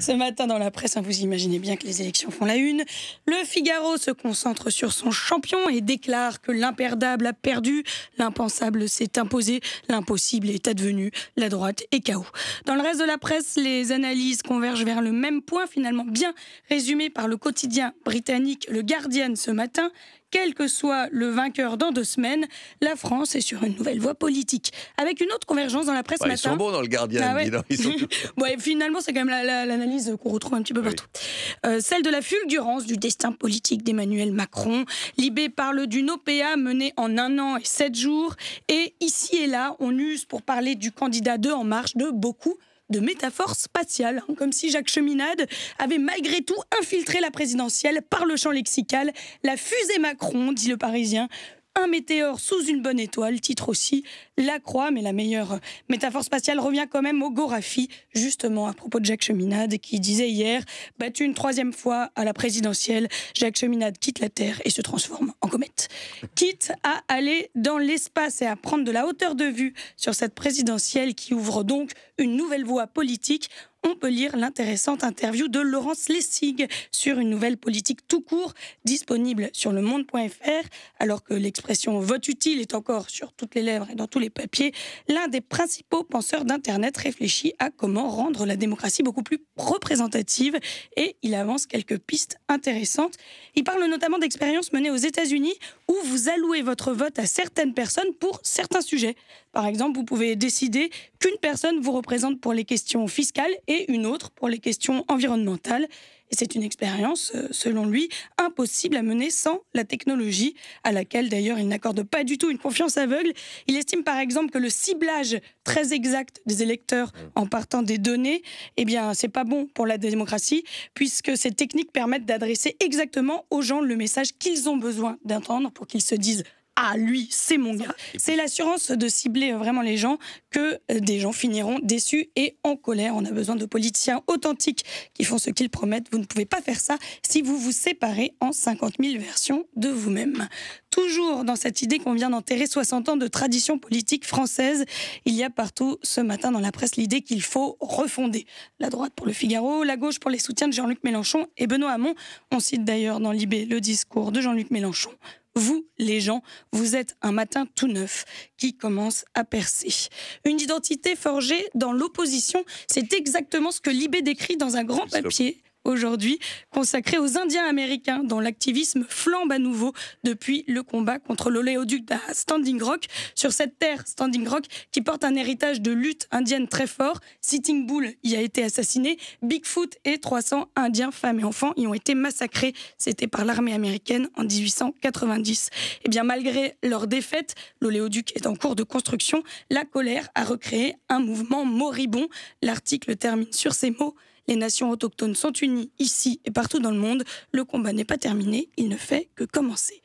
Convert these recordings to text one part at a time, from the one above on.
Ce matin, dans la presse, hein, vous imaginez bien que les élections font la une. Le Figaro se concentre sur son champion et déclare que l'imperdable a perdu, l'impensable s'est imposé, l'impossible est advenu, la droite est KO. Dans le reste de la presse, les analyses convergent vers le même point, finalement bien résumé par le quotidien britannique Le Guardian ce matin quel que soit le vainqueur dans deux semaines, la France est sur une nouvelle voie politique. Avec une autre convergence dans la presse bah, matin. Ils sont bons dans le gardien. Ah finalement, c'est quand même l'analyse qu'on retrouve un petit peu partout. Euh, celle de la fulgurance du destin politique d'Emmanuel Macron. Libé parle d'une OPA menée en un an et sept jours. Et ici et là, on use pour parler du candidat de En Marche de beaucoup de métaphore spatiale, hein, comme si Jacques Cheminade avait malgré tout infiltré la présidentielle par le champ lexical. La fusée Macron, dit le Parisien, un météore sous une bonne étoile, titre aussi La Croix, mais la meilleure métaphore spatiale revient quand même au Gorafi, justement à propos de Jacques Cheminade qui disait hier, battu une troisième fois à la présidentielle, Jacques Cheminade quitte la Terre et se transforme en comète. Quitte à aller dans l'espace et à prendre de la hauteur de vue sur cette présidentielle qui ouvre donc une nouvelle voie politique, on peut lire l'intéressante interview de Laurence Lessig sur une nouvelle politique tout court disponible sur le monde.fr. Alors que l'expression vote utile est encore sur toutes les lèvres et dans tous les papiers, l'un des principaux penseurs d'Internet réfléchit à comment rendre la démocratie beaucoup plus représentative et il avance quelques pistes intéressantes. Il parle notamment d'expériences menées aux États-Unis où vous allouez votre vote à certaines personnes pour certains sujets. Par exemple, vous pouvez décider qu'une personne vous représente pour les questions fiscales et une autre pour les questions environnementales. Et c'est une expérience, euh, selon lui, impossible à mener sans la technologie, à laquelle d'ailleurs il n'accorde pas du tout une confiance aveugle. Il estime par exemple que le ciblage très exact des électeurs mmh. en partant des données, eh bien, c'est pas bon pour la démocratie, puisque ces techniques permettent d'adresser exactement aux gens le message qu'ils ont besoin d'entendre pour qu'ils se disent ah lui, c'est mon gars. C'est l'assurance de cibler euh, vraiment les gens que euh, des gens finiront déçus et en colère. On a besoin de politiciens authentiques qui font ce qu'ils promettent. Vous ne pouvez pas faire ça si vous vous séparez en 50 000 versions de vous-même. Toujours dans cette idée qu'on vient d'enterrer 60 ans de tradition politique française, il y a partout ce matin dans la presse l'idée qu'il faut refonder. La droite pour le Figaro, la gauche pour les soutiens de Jean-Luc Mélenchon et Benoît Hamon. On cite d'ailleurs dans l'IB le discours de Jean-Luc Mélenchon. Vous, les gens, vous êtes un matin tout neuf qui commence à percer. Une identité forgée dans l'opposition, c'est exactement ce que Libé décrit dans un grand papier aujourd'hui, consacré aux Indiens américains dont l'activisme flambe à nouveau depuis le combat contre l'oléoduc de Standing Rock. Sur cette terre, Standing Rock, qui porte un héritage de lutte indienne très fort, Sitting Bull y a été assassiné, Bigfoot et 300 Indiens, femmes et enfants y ont été massacrés. C'était par l'armée américaine en 1890. Et eh bien malgré leur défaite, l'oléoduc est en cours de construction, la colère a recréé un mouvement moribond. L'article termine sur ces mots. Les nations autochtones sont unies ici et partout dans le monde. Le combat n'est pas terminé, il ne fait que commencer.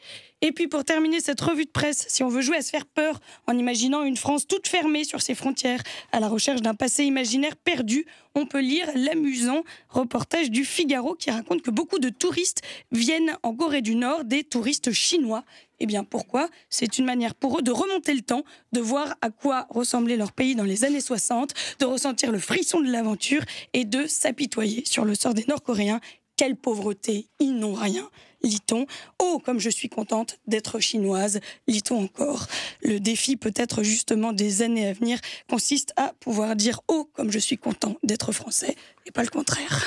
Et puis pour terminer cette revue de presse, si on veut jouer à se faire peur en imaginant une France toute fermée sur ses frontières, à la recherche d'un passé imaginaire perdu, on peut lire l'amusant reportage du Figaro qui raconte que beaucoup de touristes viennent en Corée du Nord des touristes chinois. Eh bien pourquoi C'est une manière pour eux de remonter le temps, de voir à quoi ressemblait leur pays dans les années 60, de ressentir le frisson de l'aventure et de s'apitoyer sur le sort des Nord-Coréens quelle pauvreté, ils n'ont rien, lit-on. Oh, comme je suis contente d'être chinoise, lit-on encore. Le défi peut-être justement des années à venir consiste à pouvoir dire Oh, comme je suis content d'être français, et pas le contraire.